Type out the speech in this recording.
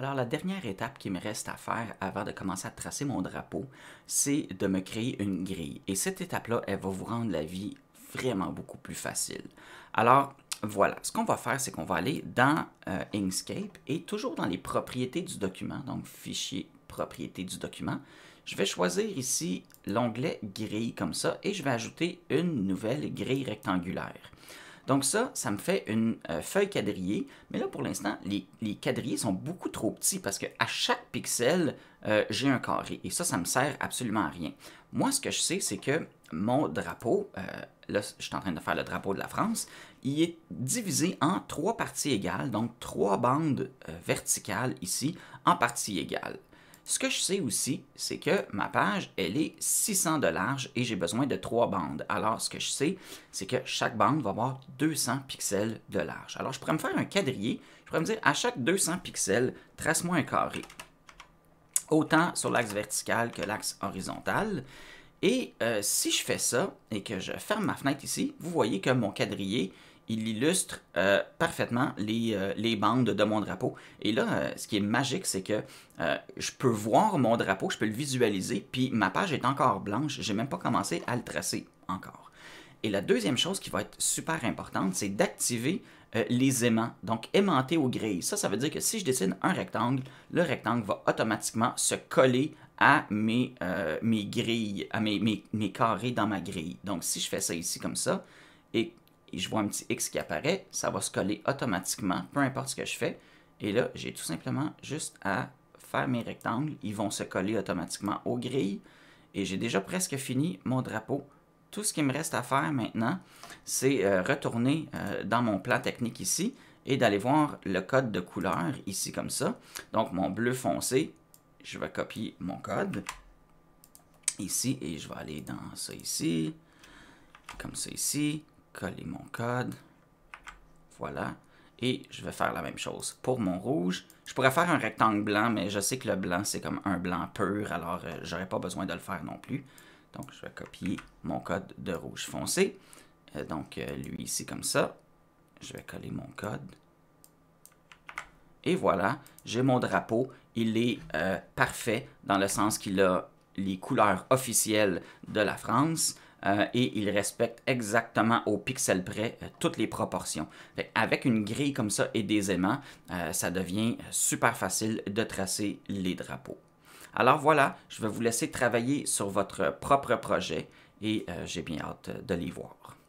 Alors la dernière étape qui me reste à faire avant de commencer à tracer mon drapeau, c'est de me créer une grille. Et cette étape-là, elle va vous rendre la vie vraiment beaucoup plus facile. Alors voilà, ce qu'on va faire, c'est qu'on va aller dans euh, Inkscape et toujours dans les propriétés du document, donc fichier propriétés du document, je vais choisir ici l'onglet grille comme ça et je vais ajouter une nouvelle grille rectangulaire. Donc ça, ça me fait une euh, feuille quadrillée. Mais là, pour l'instant, les, les, quadrillés sont beaucoup trop petits parce qu'à chaque pixel, euh, j'ai un carré. Et ça, ça me sert absolument à rien. Moi, ce que je sais, c'est que mon drapeau, euh, là, je suis en train de faire le drapeau de la France, il est divisé en trois parties égales, donc trois bandes verticales ici, en parties égales. Ce que je sais aussi, c'est que ma page, elle est 600 de large et j'ai besoin de trois bandes. Alors, ce que je sais, c'est que chaque bande va avoir 200 pixels de large. Alors, je pourrais me faire un quadrillé. Je pourrais me dire, à chaque 200 pixels, trace-moi un carré. Autant sur l'axe vertical que l'axe horizontal. Et euh, si je fais ça et que je ferme ma fenêtre ici, vous voyez que mon quadrillé, il illustre euh, parfaitement euh, les, bandes de mon drapeau. Et là, euh, ce qui est magique, c'est que je peux voir mon drapeau, je peux le visualiser, puis ma page est encore blanche, j'ai même pas commencé à le tracer encore. Et la deuxième chose qui va être super importante, c'est d'activer les aimants, donc aimanter aux grilles. Ça, ça veut dire que si je dessine un rectangle, le rectangle va automatiquement se coller à mes, mes grilles, à mes, mes carrés dans ma grille. Donc si je fais ça ici comme ça, et et je vois un petit X qui apparaît, ça va se coller automatiquement, peu importe ce que je fais. Et là, j'ai tout simplement juste à faire mes rectangles. Ils vont se coller automatiquement aux grilles. Et j'ai déjà presque fini mon drapeau. Tout ce qui me reste à faire maintenant, c'est euh, retourner euh, dans mon plan technique ici et d'aller voir le code de couleur ici comme ça. Donc mon bleu foncé, je vais copier mon code ici et je vais aller dans ça ici, comme ça ici coller mon code. Voilà. Et je vais faire la même chose pour mon rouge. Je pourrais faire un rectangle blanc, mais je sais que le blanc, c'est comme un blanc pur, alors je euh, j'aurais pas besoin de le faire non plus. Donc, je vais copier mon code de rouge foncé. Euh, donc, euh, lui ici, comme ça. Je vais coller mon code. Et voilà, j'ai mon drapeau. Il est parfait dans le sens qu'il a les couleurs officielles de la France. Euh, et il respecte exactement au pixel près euh, toutes les proportions. avec une grille comme ça et des aimants, euh, ça devient super facile de tracer les drapeaux. Alors voilà, je vais vous laisser travailler sur votre propre projet et j'ai bien hâte de les voir.